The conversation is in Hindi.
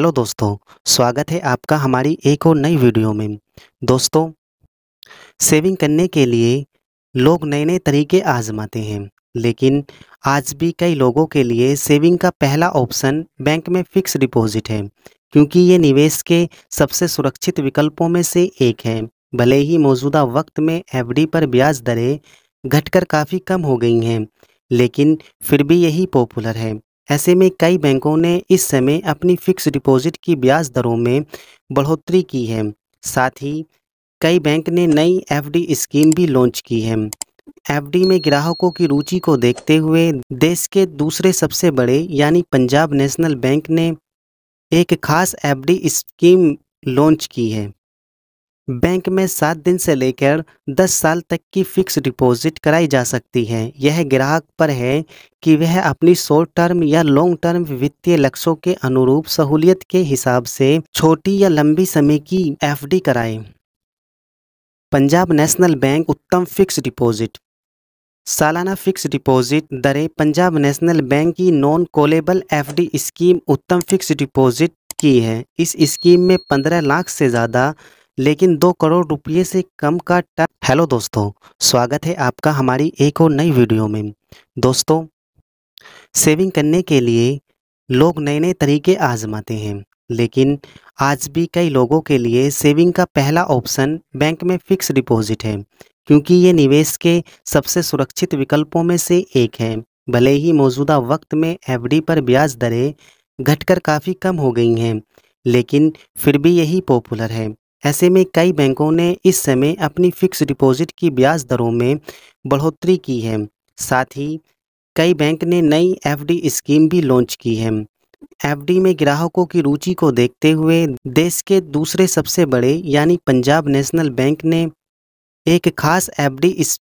हेलो दोस्तों स्वागत है आपका हमारी एक और नई वीडियो में दोस्तों सेविंग करने के लिए लोग नए नए तरीके आजमाते हैं लेकिन आज भी कई लोगों के लिए सेविंग का पहला ऑप्शन बैंक में फिक्स डिपॉजिट है क्योंकि ये निवेश के सबसे सुरक्षित विकल्पों में से एक है भले ही मौजूदा वक्त में एफ पर ब्याज दरें घटकर काफ़ी कम हो गई हैं लेकिन फिर भी यही पॉपुलर है ऐसे में कई बैंकों ने इस समय अपनी फिक्स डिपॉजिट की ब्याज दरों में बढ़ोतरी की है साथ ही कई बैंक ने नई एफडी स्कीम भी लॉन्च की है एफडी में ग्राहकों की रुचि को देखते हुए देश के दूसरे सबसे बड़े यानी पंजाब नेशनल बैंक ने एक खास एफडी स्कीम लॉन्च की है बैंक में सात दिन से लेकर दस साल तक की फिक्स डिपॉजिट कराई जा सकती है यह ग्राहक पर है कि वह अपनी शॉर्ट टर्म या लॉन्ग टर्म वित्तीय लक्ष्यों के अनुरूप सहूलियत के हिसाब से छोटी या लंबी समय की एफडी कराए Punjab national bank Uttam fix deposit सालाना फिक्स डिपॉजिट दरें पंजाब नेशनल बैंक की non callable FD scheme Uttam fix deposit की है इस स्कीम में 15 लाख से ज़्यादा लेकिन दो करोड़ रुपये से कम का टर्न हेलो दोस्तों स्वागत है आपका हमारी एक और नई वीडियो में दोस्तों सेविंग करने के लिए लोग नए नए तरीके आजमाते हैं लेकिन आज भी कई लोगों के लिए सेविंग का पहला ऑप्शन बैंक में फिक्स डिपॉजिट है क्योंकि ये निवेश के सबसे सुरक्षित विकल्पों में से एक है भले ही मौजूदा वक्त में एफडी पर ब्याज दरें घटकर काफ़ी कम हो गई हैं लेकिन फिर भी यही पॉपुलर है ऐसे में कई बैंकों ने इस समय अपनी फिक्स डिपॉजिट की ब्याज दरों में बढ़ोतरी की है साथ ही कई बैंक ने नई एफडी स्कीम भी लॉन्च की है एफडी में ग्राहकों की रुचि को देखते हुए देश के दूसरे सबसे बड़े यानी पंजाब नेशनल बैंक ने एक खास एफडी